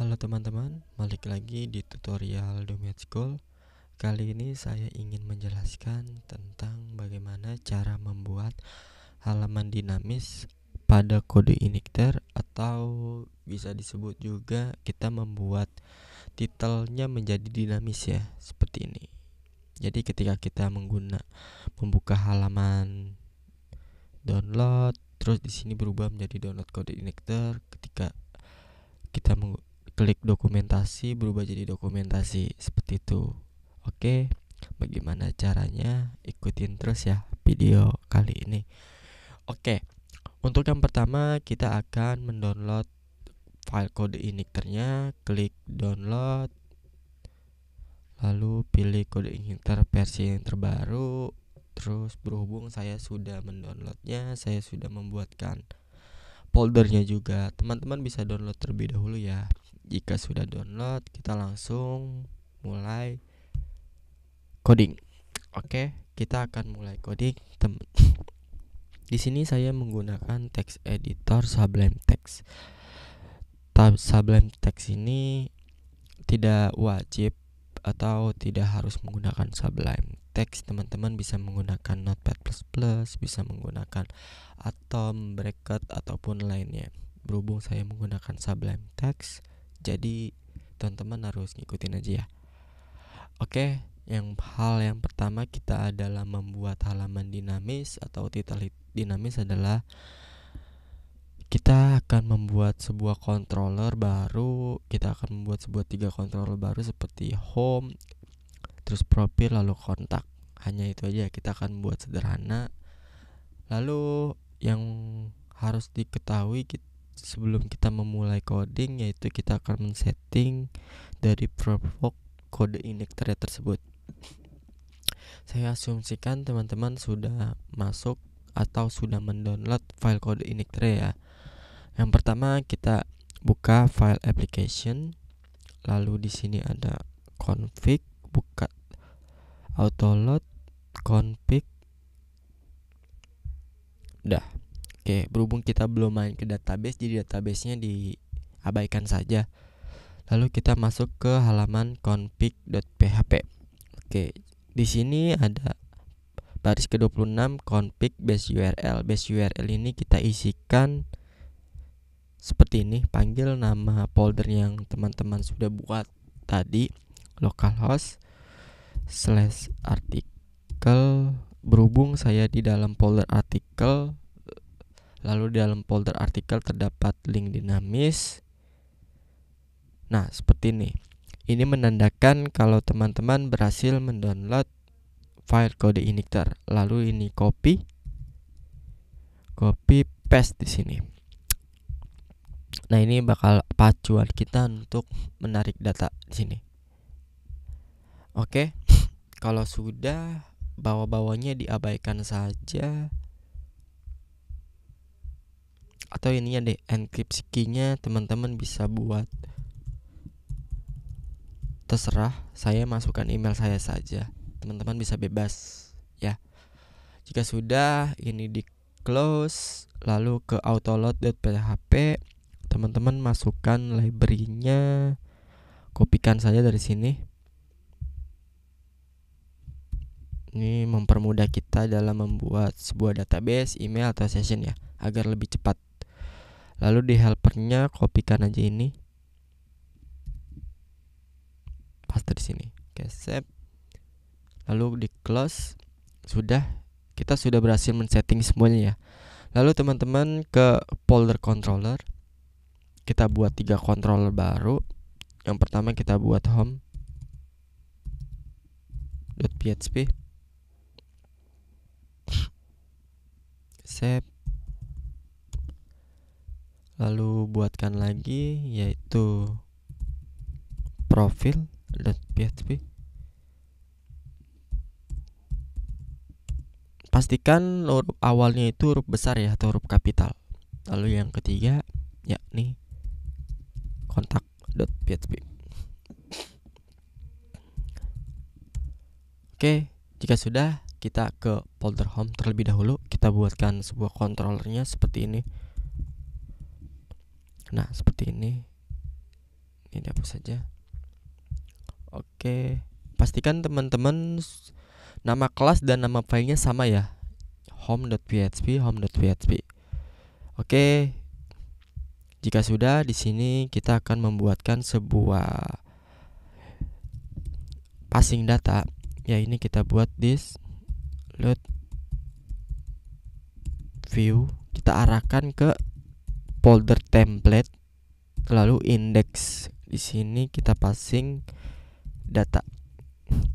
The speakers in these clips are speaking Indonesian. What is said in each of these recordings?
Halo teman-teman, balik lagi di tutorial Domain School. Kali ini saya ingin menjelaskan tentang bagaimana cara membuat halaman dinamis pada kode Inikter atau bisa disebut juga kita membuat titelnya menjadi dinamis ya, seperti ini. Jadi ketika kita mengguna membuka halaman download terus di sini berubah menjadi download kode Inikter ketika kita meng klik dokumentasi berubah jadi dokumentasi seperti itu oke bagaimana caranya ikutin terus ya video kali ini oke untuk yang pertama kita akan mendownload file kode inikternya klik download lalu pilih kode initer versi yang terbaru terus berhubung saya sudah mendownloadnya saya sudah membuatkan foldernya juga teman-teman bisa download terlebih dahulu ya jika sudah download kita langsung mulai coding oke kita akan mulai coding teman di sini saya menggunakan text editor Sublime Text Tab Sublime Text ini tidak wajib atau tidak harus menggunakan Sublime Text teman-teman bisa menggunakan Notepad++ plus plus bisa menggunakan Atom Bracket ataupun lainnya berhubung saya menggunakan Sublime Text jadi teman-teman harus ngikutin aja ya oke yang hal yang pertama kita adalah membuat halaman dinamis atau titel dinamis adalah kita akan membuat sebuah controller baru kita akan membuat sebuah tiga controller baru seperti home terus profil lalu kontak hanya itu aja kita akan membuat sederhana lalu yang harus diketahui kita sebelum kita memulai coding yaitu kita akan men-setting dari provoke kode init tersebut. Saya asumsikan teman-teman sudah masuk atau sudah mendownload file kode injector ya. Yang pertama kita buka file application lalu di sini ada config buka autoload config dah Oke, berhubung kita belum main ke database, jadi databasenya diabaikan saja. Lalu kita masuk ke halaman config.php. Oke, di sini ada baris ke-26 config base URL. Base URL ini kita isikan seperti ini, panggil nama folder yang teman-teman sudah buat tadi localhost slash artikel berhubung saya di dalam folder artikel Lalu dalam folder artikel terdapat link dinamis. Nah, seperti ini. Ini menandakan kalau teman-teman berhasil mendownload file kode inikter. Lalu ini copy copy paste di sini. Nah, ini bakal pacuan kita untuk menarik data di sini. Oke. Kalau sudah bawa-bawanya diabaikan saja atau ininya deh enkripsi key teman-teman bisa buat terserah saya masukkan email saya saja teman-teman bisa bebas ya jika sudah ini di close lalu ke autoload.php teman-teman masukkan library-nya kopikan saja dari sini ini mempermudah kita dalam membuat sebuah database email atau session ya agar lebih cepat lalu di helpernya kopikan aja ini paste di sini oke save lalu di close sudah kita sudah berhasil men-setting semuanya ya lalu teman-teman ke folder controller kita buat tiga controller baru yang pertama kita buat home .php save lalu buatkan lagi yaitu profil.php pastikan huruf awalnya itu huruf besar ya atau huruf kapital lalu yang ketiga yakni kontak.php oke jika sudah kita ke folder home terlebih dahulu kita buatkan sebuah kontrolernya seperti ini nah seperti ini ini apa saja oke pastikan teman-teman nama kelas dan nama filenya sama ya home.php home.php oke jika sudah di sini kita akan membuatkan sebuah passing data ya ini kita buat this load view kita arahkan ke folder template lalu index di sini kita passing data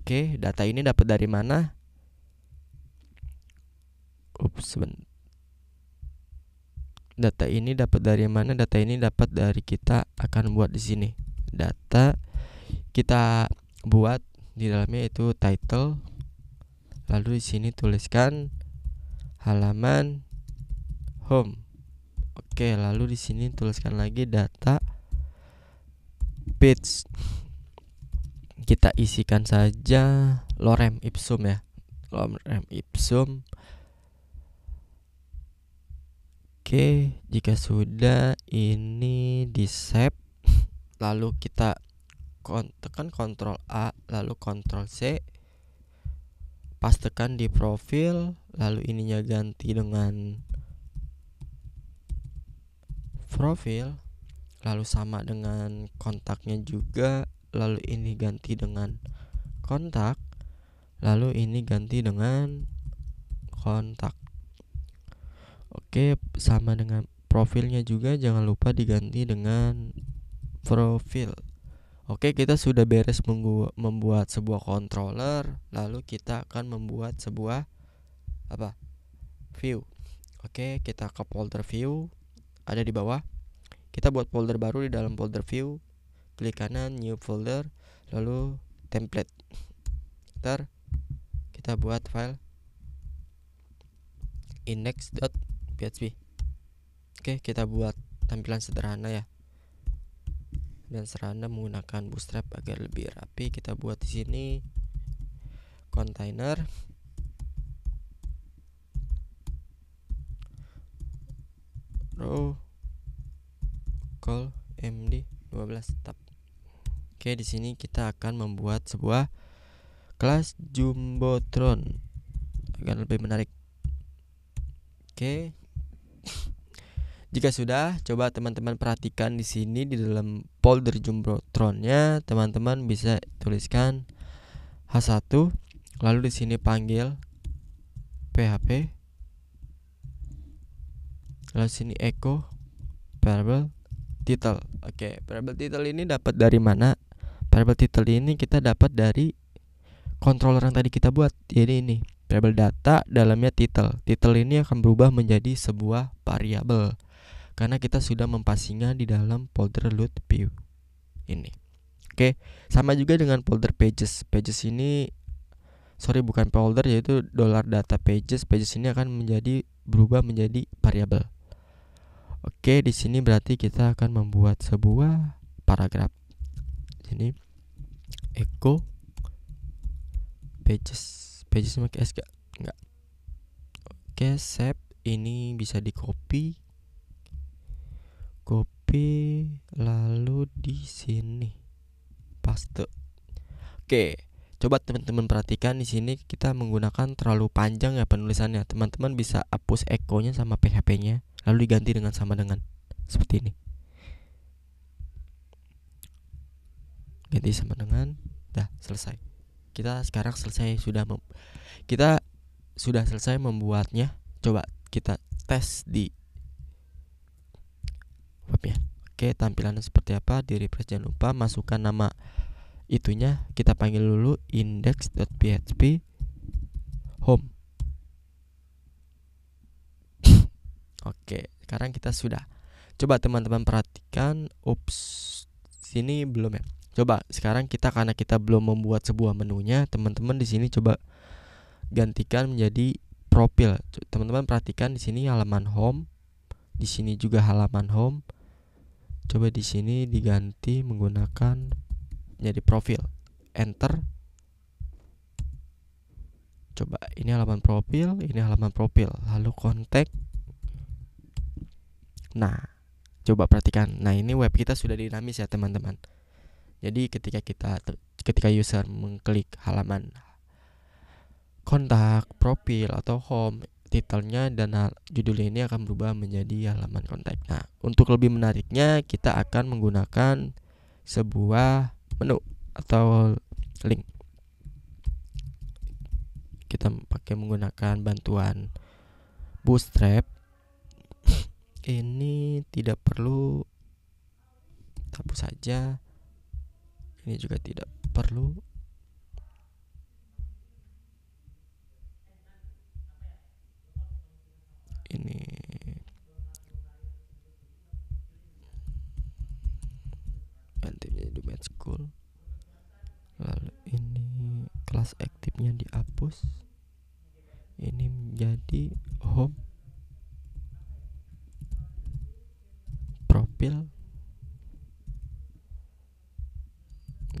oke data ini dapat dari mana ups sebentar data ini dapat dari mana data ini dapat dari kita akan buat di sini data kita buat di dalamnya itu title lalu di sini tuliskan halaman home Oke, lalu di sini tuliskan lagi data page. Kita isikan saja lorem ipsum ya. Lorem ipsum. Oke, jika sudah ini di save lalu kita tekan Ctrl A lalu Ctrl C pastekan di profil lalu ininya ganti dengan profil lalu sama dengan kontaknya juga lalu ini ganti dengan kontak lalu ini ganti dengan kontak oke sama dengan profilnya juga jangan lupa diganti dengan profil Oke, kita sudah beres membuat sebuah controller, lalu kita akan membuat sebuah apa? view. Oke, kita ke folder view ada di bawah kita buat folder baru di dalam folder view klik kanan new folder lalu template ntar kita buat file index.php oke kita buat tampilan sederhana ya dan sederhana menggunakan bootstrap agar lebih rapi kita buat di sini container row call MD 12 tab. Oke, di sini kita akan membuat sebuah kelas Jumbotron agar lebih menarik. Oke. Jika sudah, coba teman-teman perhatikan di sini di dalam folder Jumbotronnya, teman-teman bisa tuliskan H1 lalu di sini panggil PHP lalu sini echo variable title oke okay. variable title ini dapat dari mana variable title ini kita dapat dari controller yang tadi kita buat jadi ini variable data dalamnya title title ini akan berubah menjadi sebuah variabel karena kita sudah mempassingnya di dalam folder loot view ini oke okay. sama juga dengan folder pages pages ini sorry bukan folder yaitu dollar data pages pages ini akan menjadi berubah menjadi variabel Oke, di sini berarti kita akan membuat sebuah paragraf. Sini echo pages pages make s gak? Enggak. Oke, save ini bisa di copy copy lalu di sini paste. Oke, coba teman-teman perhatikan di sini kita menggunakan terlalu panjang ya penulisannya. Teman-teman bisa hapus echo-nya sama PHP-nya lalu diganti dengan sama dengan seperti ini ganti sama dengan dah selesai kita sekarang selesai sudah kita sudah selesai membuatnya coba kita tes di web ya oke tampilannya seperti apa di refresh jangan lupa masukkan nama itunya kita panggil dulu index.php home Oke, sekarang kita sudah. Coba teman-teman perhatikan, ups, sini belum ya. Coba sekarang kita karena kita belum membuat sebuah menunya, teman-teman di sini coba gantikan menjadi profil. Teman-teman perhatikan di sini halaman home, di sini juga halaman home. Coba di sini diganti menggunakan menjadi profil. Enter. Coba ini halaman profil, ini halaman profil. Lalu kontak Nah, coba perhatikan. Nah, ini web kita sudah dinamis ya, teman-teman. Jadi ketika kita ketika user mengklik halaman kontak, profil atau home, titelnya dan judul ini akan berubah menjadi halaman kontak. Nah, untuk lebih menariknya kita akan menggunakan sebuah menu atau link. Kita pakai menggunakan bantuan Bootstrap ini tidak perlu hapus saja ini juga tidak perlu ini aktifnya di med school lalu ini kelas aktifnya dihapus ini menjadi home sipil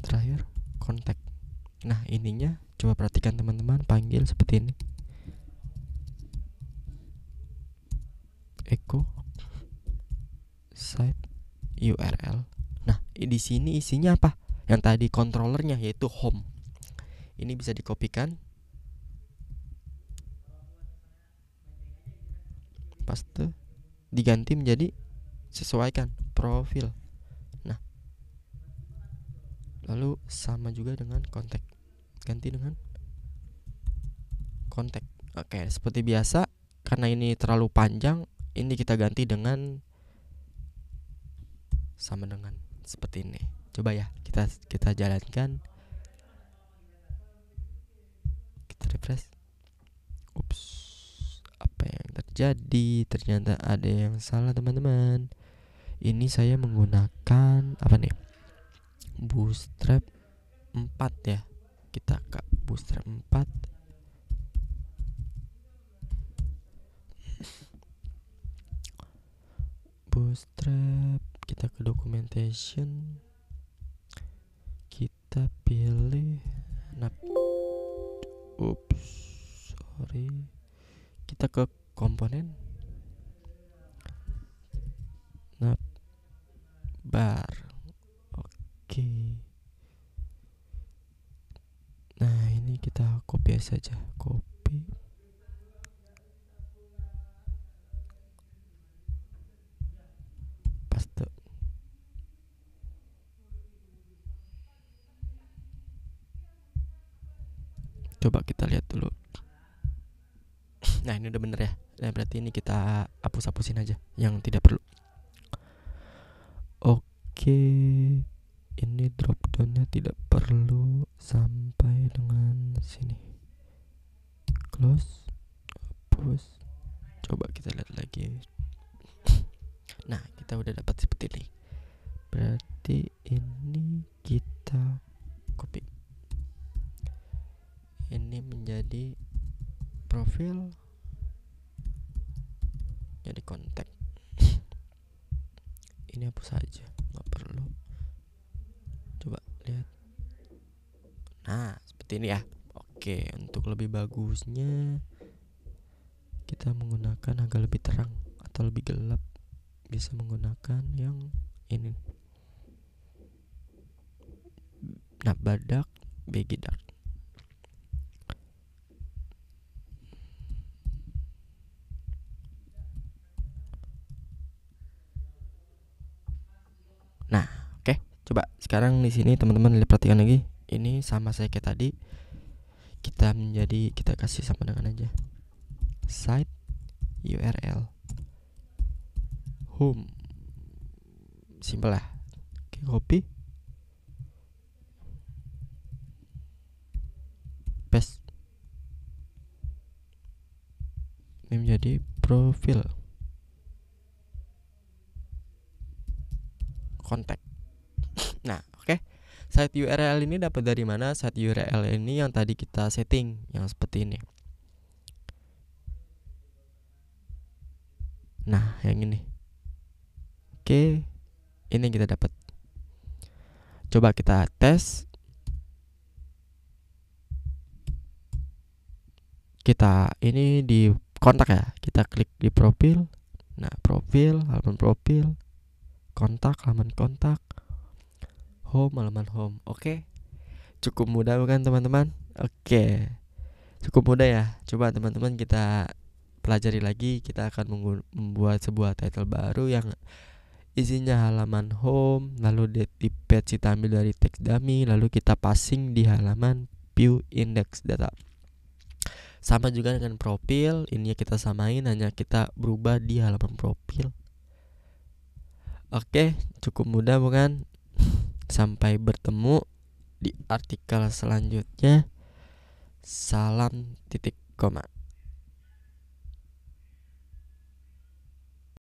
terakhir kontak nah ininya coba perhatikan teman-teman panggil seperti ini echo site URL nah di sini isinya apa yang tadi kontrolernya yaitu home ini bisa dikopikan paste diganti menjadi sesuaikan profil nah lalu sama juga dengan kontak ganti dengan kontak oke seperti biasa karena ini terlalu panjang ini kita ganti dengan sama dengan seperti ini coba ya kita kita jalankan kita refresh ups apa yang terjadi ternyata ada yang salah teman-teman ini saya menggunakan apa nih bootstrap 4 ya kita ke bootstrap 4 bootstrap kita ke documentation kita pilih nap ups sorry kita ke komponen Akbar. Oke. Nah, ini kita copy saja, copy. Paste. Coba kita lihat dulu. Nah, ini udah bener ya. Nah, berarti ini kita hapus-hapusin aja yang tidak perlu oke ini drop downnya tidak perlu sampai dengan sini close push coba kita lihat lagi nah kita udah dapat seperti ini Oke, untuk lebih bagusnya kita menggunakan agak lebih terang atau lebih gelap. Bisa menggunakan yang ini. Nah, badak begi dark. Nah, oke. Okay. Coba sekarang di sini teman-teman lihat perhatikan lagi. Ini sama saya kayak tadi kita menjadi kita kasih sama dengan aja site URL home simple lah oke copy paste ini menjadi profil kontak nah site URL ini dapat dari mana site URL ini yang tadi kita setting yang seperti ini nah yang ini oke ini kita dapat coba kita tes kita ini di kontak ya kita klik di profil nah profil halaman profil kontak halaman kontak home halaman home oke okay. cukup mudah bukan teman-teman oke okay. cukup mudah ya coba teman-teman kita pelajari lagi kita akan membuat sebuah title baru yang isinya halaman home lalu di page kita ambil dari text dummy lalu kita passing di halaman view index data sama juga dengan profil ini kita samain hanya kita berubah di halaman profil oke cukup mudah bukan Sampai bertemu di artikel selanjutnya. Salam titik koma.